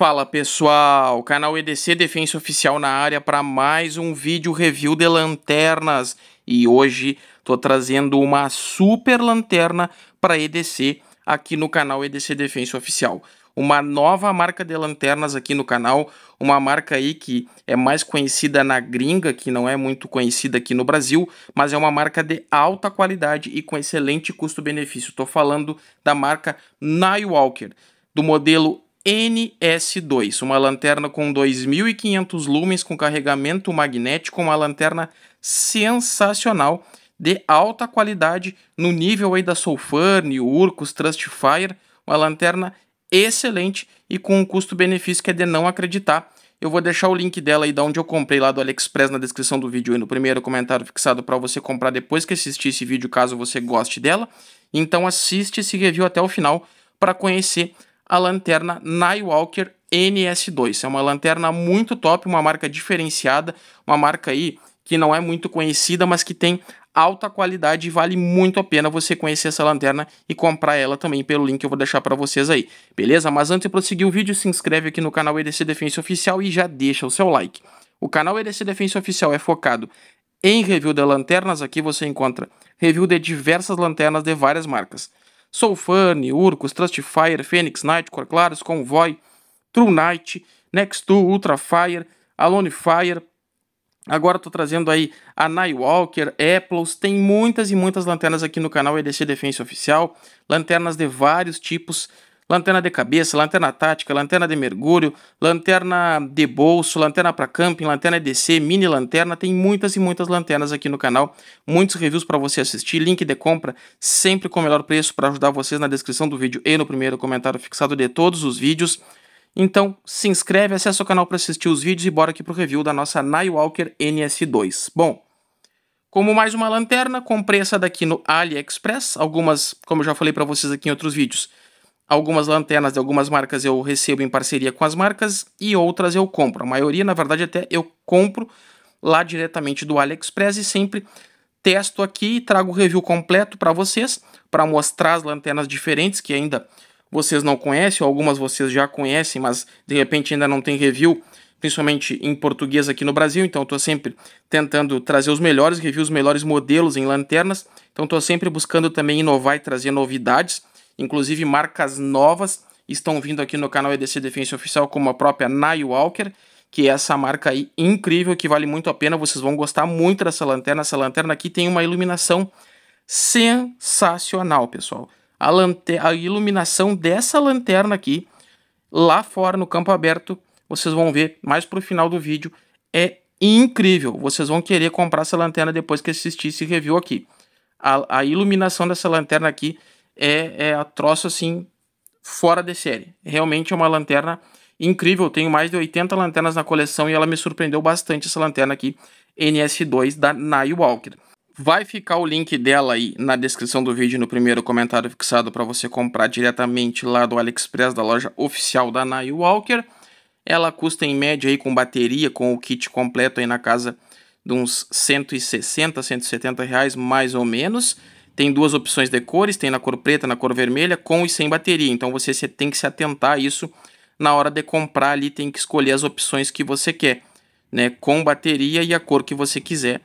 Fala pessoal, canal EDC Defensa Oficial na área para mais um vídeo review de lanternas e hoje tô trazendo uma super lanterna para EDC aqui no canal EDC Defensa Oficial. Uma nova marca de lanternas aqui no canal, uma marca aí que é mais conhecida na gringa, que não é muito conhecida aqui no Brasil, mas é uma marca de alta qualidade e com excelente custo-benefício. Estou falando da marca Nightwalker, do modelo NS2, uma lanterna com 2.500 lumens com carregamento magnético, uma lanterna sensacional de alta qualidade no nível aí da Soulfurn, Urcos, Trustfire, uma lanterna excelente e com um custo-benefício que é de não acreditar. Eu vou deixar o link dela aí de onde eu comprei lá do AliExpress na descrição do vídeo e no primeiro comentário fixado para você comprar depois que assistir esse vídeo, caso você goste dela. Então assiste esse review até o final para conhecer a lanterna Nightwalker NS2. É uma lanterna muito top, uma marca diferenciada, uma marca aí que não é muito conhecida, mas que tem alta qualidade e vale muito a pena você conhecer essa lanterna e comprar ela também pelo link que eu vou deixar para vocês aí, beleza? Mas antes de prosseguir o vídeo, se inscreve aqui no canal EDC Defensa Oficial e já deixa o seu like. O canal EDC Defensa Oficial é focado em review de lanternas, aqui você encontra review de diversas lanternas de várias marcas. Soulfurn, Urcos, Trustfire, Phoenix Knight, Core Claros, Convoy, True Knight, Next to Ultrafire, Alone Fire. Agora estou trazendo aí a Nightwalker, Apples, tem muitas e muitas lanternas aqui no canal EDC Defense Oficial, lanternas de vários tipos, lanterna de cabeça, lanterna tática, lanterna de mergulho, lanterna de bolso, lanterna para camping, lanterna EDC, mini lanterna, tem muitas e muitas lanternas aqui no canal, muitos reviews para você assistir, link de compra sempre com o melhor preço para ajudar vocês na descrição do vídeo e no primeiro comentário fixado de todos os vídeos. Então, se inscreve, acessa o canal para assistir os vídeos e bora aqui pro review da nossa Nightwalker NS2. Bom, como mais uma lanterna, comprei essa daqui no AliExpress, algumas, como eu já falei para vocês aqui em outros vídeos, Algumas lanternas de algumas marcas eu recebo em parceria com as marcas e outras eu compro. A maioria, na verdade, até eu compro lá diretamente do AliExpress e sempre testo aqui e trago o review completo para vocês, para mostrar as lanternas diferentes que ainda vocês não conhecem, algumas vocês já conhecem, mas de repente ainda não tem review, principalmente em português aqui no Brasil, então estou sempre tentando trazer os melhores reviews, os melhores modelos em lanternas, então estou sempre buscando também inovar e trazer novidades, Inclusive, marcas novas estão vindo aqui no canal EDC Defense Oficial, como a própria Nye Walker, que é essa marca aí incrível, que vale muito a pena. Vocês vão gostar muito dessa lanterna. Essa lanterna aqui tem uma iluminação sensacional, pessoal. A, a iluminação dessa lanterna aqui, lá fora no campo aberto, vocês vão ver mais para o final do vídeo, é incrível. Vocês vão querer comprar essa lanterna depois que assistir esse review aqui. A, a iluminação dessa lanterna aqui é, é a assim fora de série. Realmente é uma lanterna incrível. Eu tenho mais de 80 lanternas na coleção e ela me surpreendeu bastante essa lanterna aqui, NS2 da Nightwalker. Vai ficar o link dela aí na descrição do vídeo, no primeiro comentário fixado para você comprar diretamente lá do AliExpress, da loja oficial da Nightwalker. Ela custa em média aí com bateria, com o kit completo aí na casa de uns 160, 170 reais mais ou menos tem duas opções de cores, tem na cor preta, na cor vermelha, com e sem bateria. Então você tem que se atentar a isso na hora de comprar ali, tem que escolher as opções que você quer, né? Com bateria e a cor que você quiser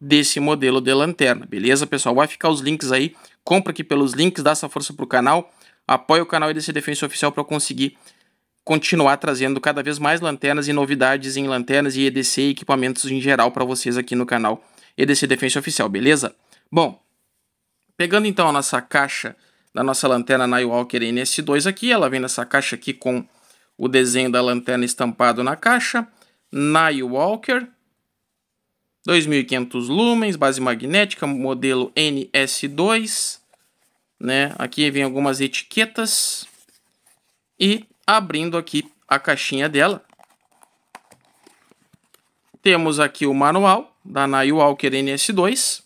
desse modelo de lanterna. Beleza, pessoal? Vai ficar os links aí. Compra aqui pelos links, dá essa força pro canal, apoia o canal EDC Defensa Oficial para conseguir continuar trazendo cada vez mais lanternas e novidades em lanternas e EDC e equipamentos em geral para vocês aqui no canal EDC Defensa Oficial, beleza? Bom, Pegando então a nossa caixa da nossa lanterna Nightwalker NS2 aqui, ela vem nessa caixa aqui com o desenho da lanterna estampado na caixa, Nightwalker, 2500 lumens, base magnética, modelo NS2, né? Aqui vem algumas etiquetas e abrindo aqui a caixinha dela, temos aqui o manual da Nightwalker NS2,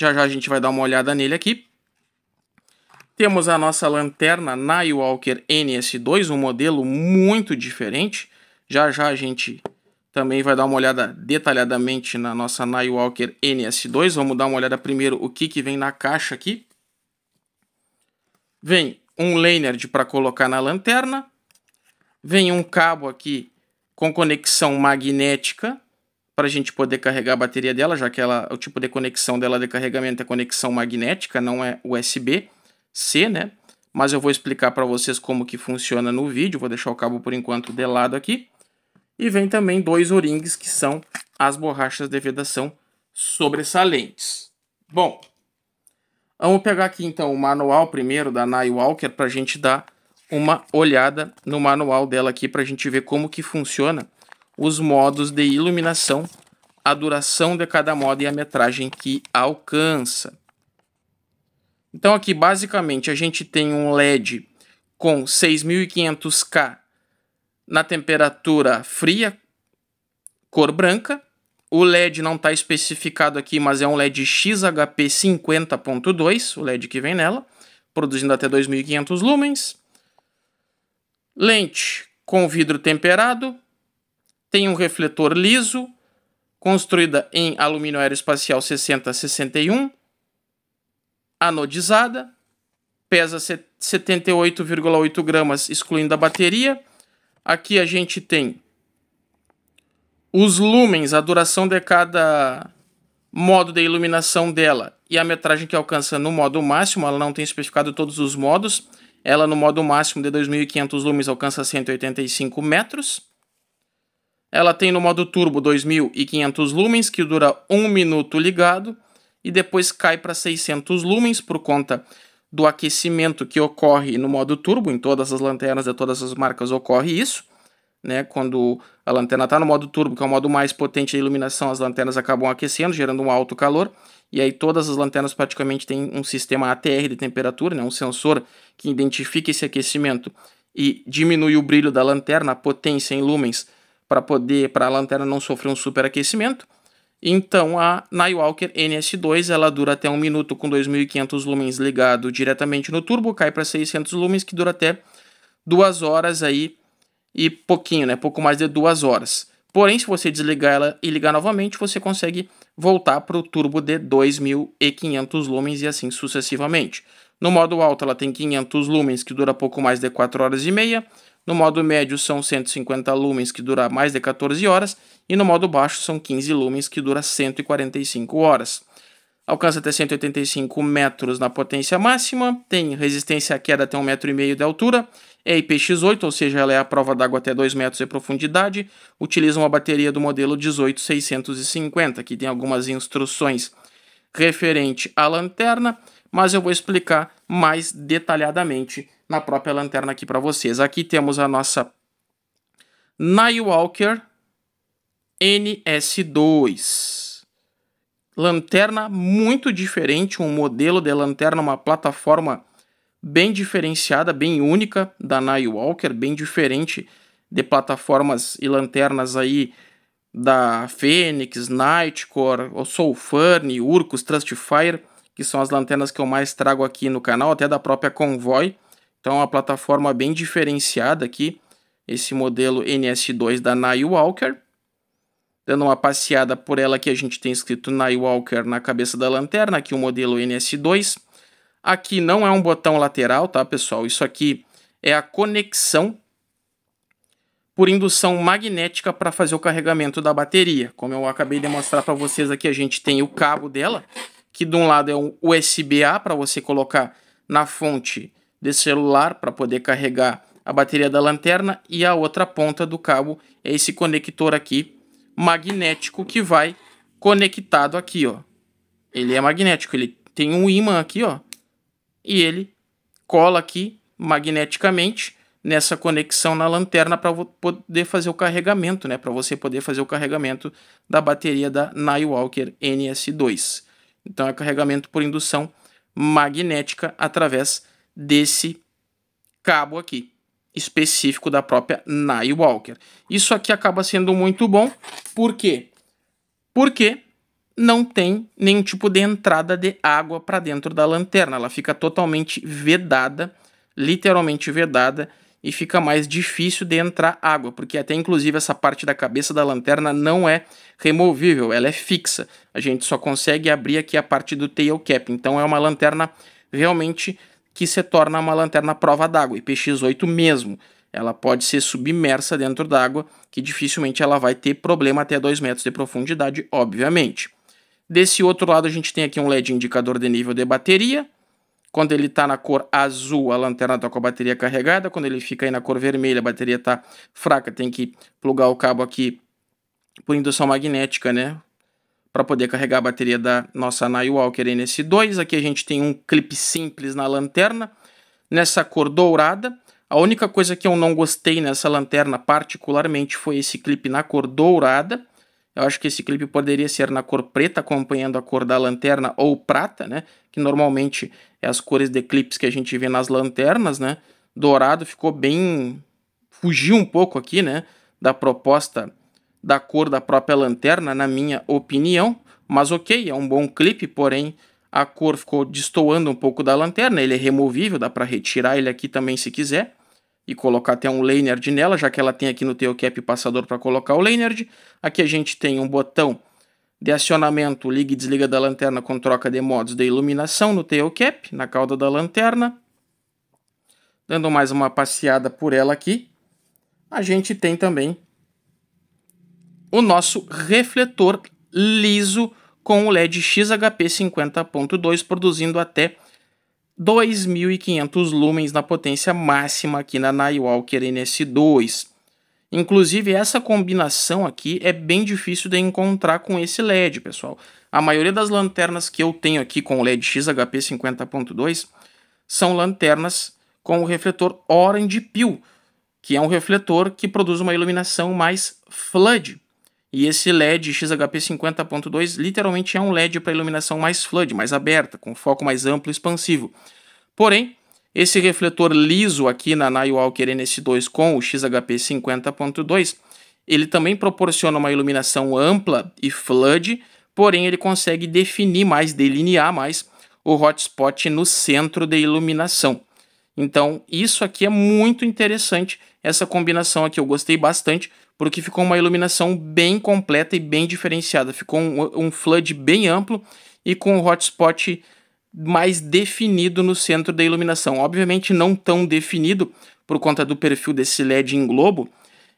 já já a gente vai dar uma olhada nele aqui. Temos a nossa lanterna Nightwalker NS2, um modelo muito diferente. Já já a gente também vai dar uma olhada detalhadamente na nossa Nightwalker NS2. Vamos dar uma olhada primeiro o que, que vem na caixa aqui. Vem um Lanyard para colocar na lanterna. Vem um cabo aqui com conexão magnética para a gente poder carregar a bateria dela, já que ela, o tipo de conexão dela de carregamento é conexão magnética, não é USB-C, né? Mas eu vou explicar para vocês como que funciona no vídeo, vou deixar o cabo por enquanto de lado aqui. E vem também dois o-rings que são as borrachas de vedação sobressalentes. Bom, vamos pegar aqui então o manual primeiro da Nye Walker para a gente dar uma olhada no manual dela aqui para a gente ver como que funciona os modos de iluminação, a duração de cada modo e a metragem que alcança. Então aqui basicamente a gente tem um LED com 6500K na temperatura fria, cor branca. O LED não está especificado aqui, mas é um LED XHP 50.2, o LED que vem nela, produzindo até 2.500 lumens. Lente com vidro temperado, tem um refletor liso, construída em alumínio aeroespacial 6061, anodizada, pesa 78,8 gramas, excluindo a bateria. Aqui a gente tem os lumens, a duração de cada modo de iluminação dela e a metragem que alcança no modo máximo. Ela não tem especificado todos os modos. Ela no modo máximo de 2.500 lumens alcança 185 metros. Ela tem no modo turbo 2500 lumens, que dura um minuto ligado, e depois cai para 600 lumens por conta do aquecimento que ocorre no modo turbo, em todas as lanternas de todas as marcas ocorre isso. Né, quando a lanterna está no modo turbo, que é o modo mais potente da iluminação, as lanternas acabam aquecendo, gerando um alto calor. E aí todas as lanternas praticamente têm um sistema ATR de temperatura, né, um sensor que identifica esse aquecimento e diminui o brilho da lanterna, a potência em lumens, para poder para a lanterna não sofrer um superaquecimento. Então a Nightwalker NS2 ela dura até um minuto com 2.500 lumens ligado diretamente no turbo, cai para 600 lumens que dura até duas horas aí e pouquinho, né? Pouco mais de duas horas. Porém, se você desligar ela e ligar novamente, você consegue voltar para o turbo de 2.500 lumens e assim sucessivamente. No modo alto, ela tem 500 lumens, que dura pouco mais de 4 horas e meia. No modo médio são 150 lumens que dura mais de 14 horas e no modo baixo são 15 lumens que dura 145 horas. Alcança até 185 metros na potência máxima, tem resistência à queda até 1,5 metro de altura, é IPX8, ou seja, ela é a prova d'água até 2 metros de profundidade, utiliza uma bateria do modelo 18650, que tem algumas instruções referente à lanterna, mas eu vou explicar mais detalhadamente na própria lanterna aqui para vocês. Aqui temos a nossa Nightwalker NS2. Lanterna muito diferente, um modelo de lanterna, uma plataforma bem diferenciada, bem única da Nightwalker, bem diferente de plataformas e lanternas aí da Fênix, Nightcore, Soulfurne, Urcus, Trustfire que são as lanternas que eu mais trago aqui no canal, até da própria Convoy. Então é uma plataforma bem diferenciada aqui, esse modelo NS2 da Nightwalker. Dando uma passeada por ela aqui, a gente tem escrito Nightwalker na cabeça da lanterna, aqui o modelo NS2. Aqui não é um botão lateral, tá, pessoal? Isso aqui é a conexão por indução magnética para fazer o carregamento da bateria. Como eu acabei de mostrar para vocês aqui, a gente tem o cabo dela, que de um lado é um USB-A para você colocar na fonte de celular para poder carregar a bateria da lanterna e a outra ponta do cabo é esse conector aqui magnético que vai conectado aqui, ó. Ele é magnético, ele tem um ímã aqui, ó, e ele cola aqui magneticamente nessa conexão na lanterna para poder fazer o carregamento, né? Para você poder fazer o carregamento da bateria da Nightwalker NS2. Então é carregamento por indução magnética através desse cabo aqui, específico da própria Nightwalker. Isso aqui acaba sendo muito bom, por quê? Porque não tem nenhum tipo de entrada de água para dentro da lanterna, ela fica totalmente vedada, literalmente vedada, e fica mais difícil de entrar água, porque até inclusive essa parte da cabeça da lanterna não é removível, ela é fixa. A gente só consegue abrir aqui a parte do tail cap, então é uma lanterna realmente que se torna uma lanterna prova d'água, IPX8 mesmo. Ela pode ser submersa dentro d'água, que dificilmente ela vai ter problema até 2 metros de profundidade, obviamente. Desse outro lado a gente tem aqui um LED indicador de nível de bateria, quando ele está na cor azul, a lanterna está com a bateria carregada. Quando ele fica aí na cor vermelha, a bateria está fraca. Tem que plugar o cabo aqui por indução magnética, né? Para poder carregar a bateria da nossa Nightwalker NS2. Aqui a gente tem um clipe simples na lanterna, nessa cor dourada. A única coisa que eu não gostei nessa lanterna particularmente foi esse clipe na cor dourada. Eu acho que esse clipe poderia ser na cor preta, acompanhando a cor da lanterna, ou prata, né? Que normalmente é as cores de clipes que a gente vê nas lanternas, né? Dourado ficou bem. fugiu um pouco aqui, né? Da proposta da cor da própria lanterna, na minha opinião. Mas ok, é um bom clipe, porém a cor ficou destoando um pouco da lanterna. Ele é removível, dá para retirar ele aqui também se quiser e colocar até um Leinard nela, já que ela tem aqui no cap passador para colocar o Leinard. Aqui a gente tem um botão de acionamento, liga e desliga da lanterna com troca de modos de iluminação no cap na cauda da lanterna. Dando mais uma passeada por ela aqui, a gente tem também o nosso refletor liso com o LED XHP 50.2, produzindo até 2.500 lumens na potência máxima aqui na Nightwalker NS2. Inclusive, essa combinação aqui é bem difícil de encontrar com esse LED, pessoal. A maioria das lanternas que eu tenho aqui com o LED XHP 50.2 são lanternas com o refletor Orange Peel, que é um refletor que produz uma iluminação mais flood. E esse LED XHP 50.2 literalmente é um LED para iluminação mais flood, mais aberta, com foco mais amplo e expansivo. Porém, esse refletor liso aqui na Nightwalker NS2 com o XHP 50.2, ele também proporciona uma iluminação ampla e flood, porém ele consegue definir mais, delinear mais o hotspot no centro da iluminação. Então, isso aqui é muito interessante, essa combinação aqui eu gostei bastante, porque ficou uma iluminação bem completa e bem diferenciada. Ficou um, um flood bem amplo e com um hotspot mais definido no centro da iluminação. Obviamente não tão definido por conta do perfil desse LED em globo.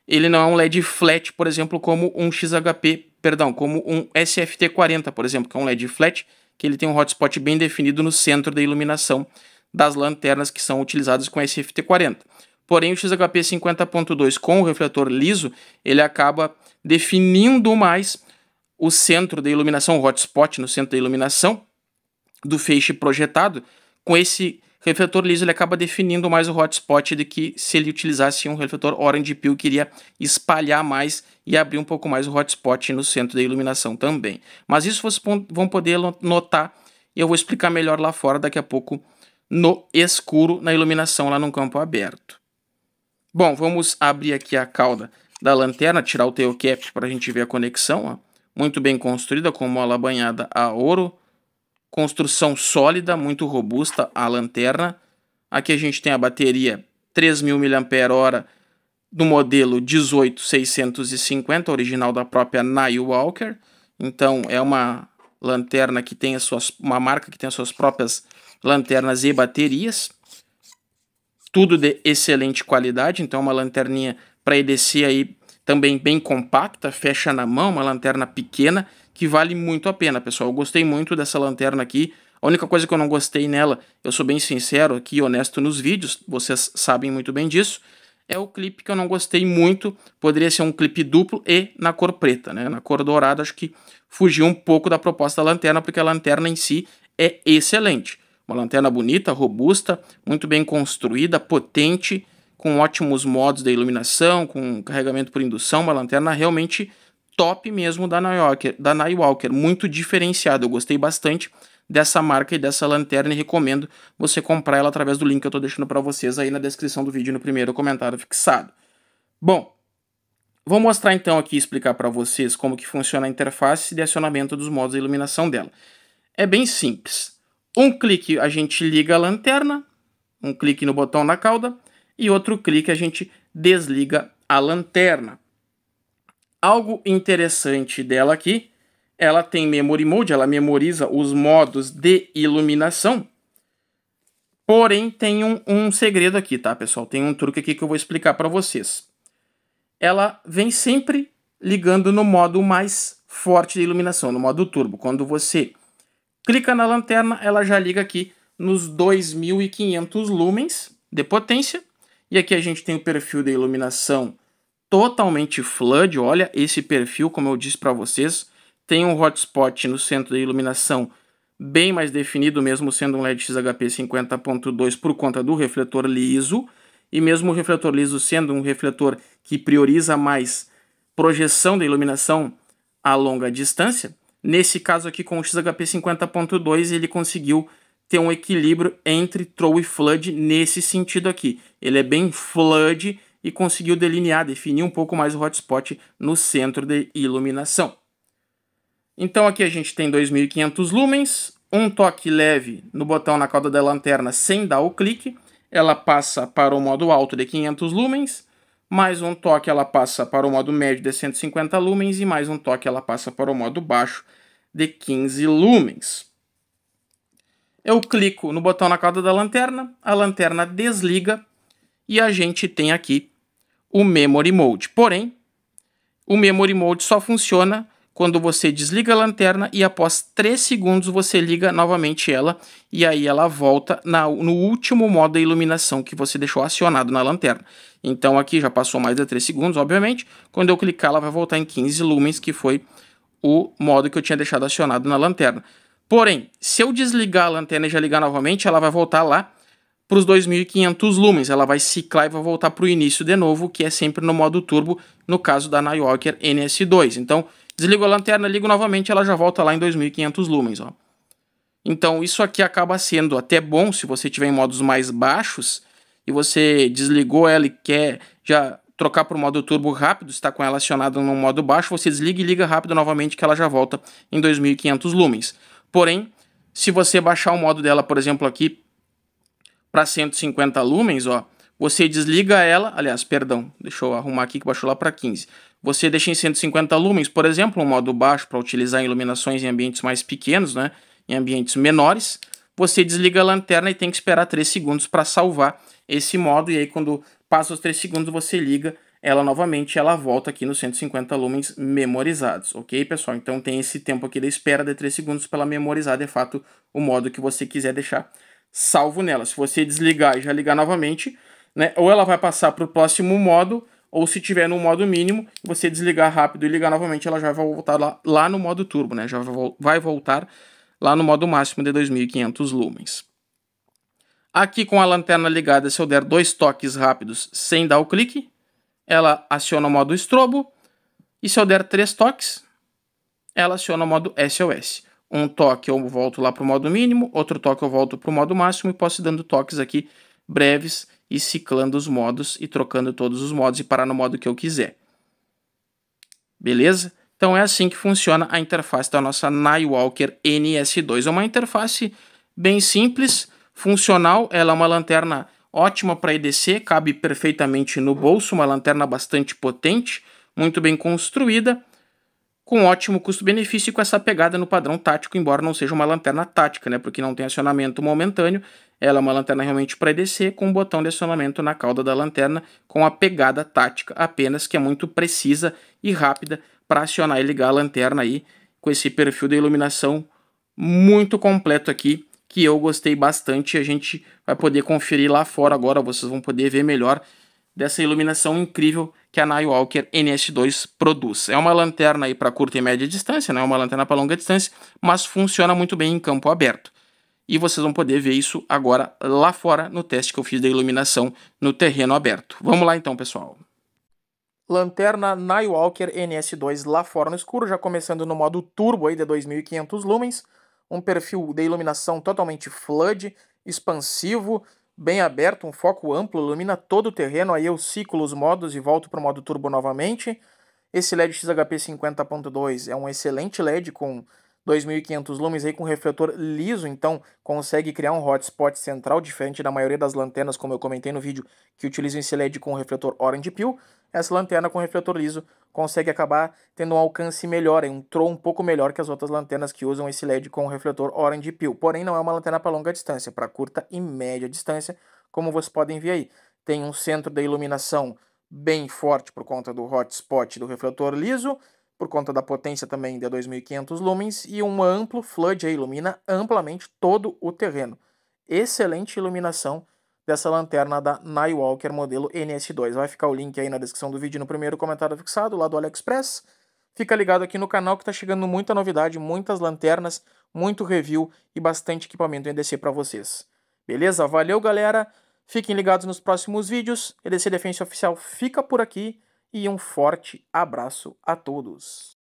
Ele não é um LED flat, por exemplo, como um XHP, perdão, como um SFT40, por exemplo, que é um LED flat, que ele tem um hotspot bem definido no centro da iluminação das lanternas que são utilizadas com esse FT40. Porém, o XHP 50.2 com o refletor liso, ele acaba definindo mais o centro da iluminação, o hotspot no centro da iluminação do feixe projetado. Com esse refletor liso, ele acaba definindo mais o hotspot do que se ele utilizasse um refletor orange peel, iria espalhar mais e abrir um pouco mais o hotspot no centro da iluminação também. Mas isso vocês vão poder notar e eu vou explicar melhor lá fora daqui a pouco no escuro, na iluminação lá no campo aberto. Bom, vamos abrir aqui a cauda da lanterna, tirar o tail cap para a gente ver a conexão. Ó. Muito bem construída, com mola banhada a ouro. Construção sólida, muito robusta a lanterna. Aqui a gente tem a bateria 3.000 mAh do modelo 18650, original da própria Nile Walker. Então é uma lanterna que tem as suas, uma marca que tem as suas próprias lanternas e baterias. Tudo de excelente qualidade, então uma lanterninha para EDC aí também bem compacta, fecha na mão, uma lanterna pequena que vale muito a pena, pessoal. Eu gostei muito dessa lanterna aqui. A única coisa que eu não gostei nela, eu sou bem sincero aqui, honesto nos vídeos, vocês sabem muito bem disso, é o clipe que eu não gostei muito. Poderia ser um clipe duplo e na cor preta, né? Na cor dourada, acho que fugiu um pouco da proposta da lanterna, porque a lanterna em si é excelente. Uma lanterna bonita, robusta, muito bem construída, potente, com ótimos modos de iluminação, com carregamento por indução, uma lanterna realmente top mesmo da Nightwalker, da Nightwalker muito diferenciada. Eu gostei bastante dessa marca e dessa lanterna e recomendo você comprar ela através do link que eu estou deixando para vocês aí na descrição do vídeo no primeiro comentário fixado. Bom, Vou mostrar então aqui explicar para vocês como que funciona a interface de acionamento dos modos de iluminação dela. É bem simples. Um clique a gente liga a lanterna, um clique no botão na cauda e outro clique a gente desliga a lanterna. Algo interessante dela aqui, ela tem memory mode, ela memoriza os modos de iluminação. Porém, tem um, um segredo aqui, tá, pessoal? Tem um truque aqui que eu vou explicar para vocês. Ela vem sempre ligando no modo mais forte de iluminação, no modo turbo. Quando você Clica na lanterna, ela já liga aqui nos 2.500 lumens de potência. E aqui a gente tem o perfil de iluminação totalmente flood. Olha esse perfil, como eu disse para vocês, tem um hotspot no centro da iluminação bem mais definido, mesmo sendo um LED XHP 50.2 por conta do refletor liso. E mesmo o refletor liso sendo um refletor que prioriza mais projeção da iluminação a longa distância, Nesse caso aqui com o XHP 50.2 ele conseguiu ter um equilíbrio entre throw e flood nesse sentido aqui. Ele é bem flood e conseguiu delinear, definir um pouco mais o hotspot no centro de iluminação. Então aqui a gente tem 2.500 lumens, um toque leve no botão na cauda da lanterna sem dar o clique, ela passa para o modo alto de 500 lumens, mais um toque ela passa para o modo médio de 150 lumens e mais um toque ela passa para o modo baixo de 15 lumens. Eu clico no botão na cauda da lanterna, a lanterna desliga e a gente tem aqui o Memory Mode. Porém, o Memory Mode só funciona quando você desliga a lanterna e após 3 segundos você liga novamente ela e aí ela volta na, no último modo da iluminação que você deixou acionado na lanterna. Então aqui já passou mais de 3 segundos, obviamente. Quando eu clicar ela vai voltar em 15 lumens, que foi o modo que eu tinha deixado acionado na lanterna. Porém, se eu desligar a lanterna e já ligar novamente, ela vai voltar lá para os 2.500 lumens. Ela vai ciclar e vai voltar para o início de novo, que é sempre no modo turbo, no caso da Nightwalker NS2. Então, desligo a lanterna, ligo novamente, ela já volta lá em 2.500 lumens. Ó. Então, isso aqui acaba sendo até bom se você tiver em modos mais baixos e você desligou ela e quer já trocar para o modo turbo rápido, está com ela acionada no modo baixo, você desliga e liga rápido novamente que ela já volta em 2.500 lumens. Porém, se você baixar o modo dela, por exemplo, aqui para 150 lumens, ó, você desliga ela, aliás, perdão, deixa eu arrumar aqui que baixou lá para 15. Você deixa em 150 lumens, por exemplo, um modo baixo para utilizar em iluminações em ambientes mais pequenos, né, em ambientes menores. Você desliga a lanterna e tem que esperar 3 segundos para salvar esse modo e aí quando passa os 3 segundos você liga ela novamente ela volta aqui nos 150 lumens memorizados, ok, pessoal? Então tem esse tempo aqui da espera de 3 segundos para ela memorizar de fato o modo que você quiser deixar salvo nela. Se você desligar e já ligar novamente, né, ou ela vai passar para o próximo modo, ou se tiver no modo mínimo, você desligar rápido e ligar novamente, ela já vai voltar lá, lá no modo turbo, né? Já vai voltar lá no modo máximo de 2500 lumens. Aqui com a lanterna ligada, se eu der dois toques rápidos sem dar o clique, ela aciona o modo estrobo, e se eu der três toques, ela aciona o modo SOS. Um toque eu volto lá para o modo mínimo, outro toque eu volto para o modo máximo e posso ir dando toques aqui breves e ciclando os modos e trocando todos os modos e parar no modo que eu quiser. Beleza? Então é assim que funciona a interface da nossa Nightwalker NS2. É uma interface bem simples, funcional, ela é uma lanterna ótima para EDC, cabe perfeitamente no bolso, uma lanterna bastante potente, muito bem construída com ótimo custo-benefício e com essa pegada no padrão tático, embora não seja uma lanterna tática, né? Porque não tem acionamento momentâneo, ela é uma lanterna realmente para descer com um botão de acionamento na cauda da lanterna com a pegada tática apenas, que é muito precisa e rápida para acionar e ligar a lanterna aí com esse perfil de iluminação muito completo aqui que eu gostei bastante. A gente vai poder conferir lá fora agora, vocês vão poder ver melhor dessa iluminação incrível que a Nightwalker NS2 produz. É uma lanterna aí para curta e média distância, não né? é uma lanterna para longa distância, mas funciona muito bem em campo aberto. E vocês vão poder ver isso agora lá fora no teste que eu fiz da iluminação no terreno aberto. Vamos lá então, pessoal. Lanterna Nightwalker NS2 lá fora no escuro, já começando no modo turbo aí de 2500 lumens, um perfil de iluminação totalmente flood, expansivo, bem aberto, um foco amplo, ilumina todo o terreno, aí eu ciclo os modos e volto para o modo turbo novamente. Esse LED XHP 50.2 é um excelente LED com 2.500 lumens aí com refletor liso, então consegue criar um hotspot central, diferente da maioria das lanternas, como eu comentei no vídeo, que utilizam esse LED com refletor Orange Peel essa lanterna com refletor liso consegue acabar tendo um alcance melhor, um tron um pouco melhor que as outras lanternas que usam esse LED com refletor orange peel. Porém, não é uma lanterna para longa distância, para curta e média distância, como vocês podem ver aí. Tem um centro da iluminação bem forte por conta do hotspot do refletor liso, por conta da potência também de 2500 lumens e um amplo flood ilumina amplamente todo o terreno. Excelente iluminação dessa lanterna da Nightwalker modelo NS2. Vai ficar o link aí na descrição do vídeo no primeiro comentário fixado, lá do AliExpress. Fica ligado aqui no canal que está chegando muita novidade, muitas lanternas, muito review e bastante equipamento EDC para vocês. Beleza? Valeu, galera! Fiquem ligados nos próximos vídeos. EDC Defense Oficial fica por aqui e um forte abraço a todos.